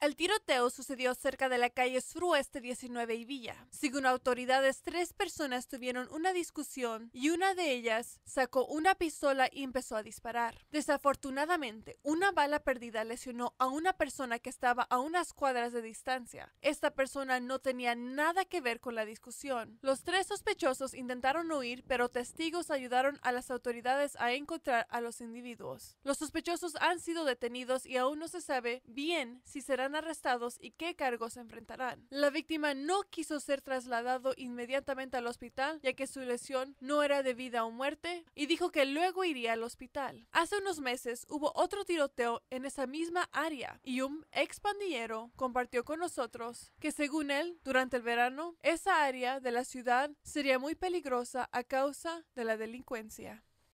El tiroteo sucedió cerca de la calle suroeste 19 y Villa. Según autoridades, tres personas tuvieron una discusión y una de ellas sacó una pistola y empezó a disparar. Desafortunadamente, una bala perdida lesionó a una persona que estaba a unas cuadras de distancia. Esta persona no tenía nada que ver con la discusión. Los tres sospechosos intentaron huir, pero testigos ayudaron a las autoridades a encontrar a los individuos. Los sospechosos han sido detenidos y aún no se sabe bien si serán arrestados y qué cargos enfrentarán. La víctima no quiso ser trasladado inmediatamente al hospital ya que su lesión no era de vida o muerte y dijo que luego iría al hospital. Hace unos meses hubo otro tiroteo en esa misma área y un ex pandillero compartió con nosotros que según él, durante el verano, esa área de la ciudad sería muy peligrosa a causa de la delincuencia.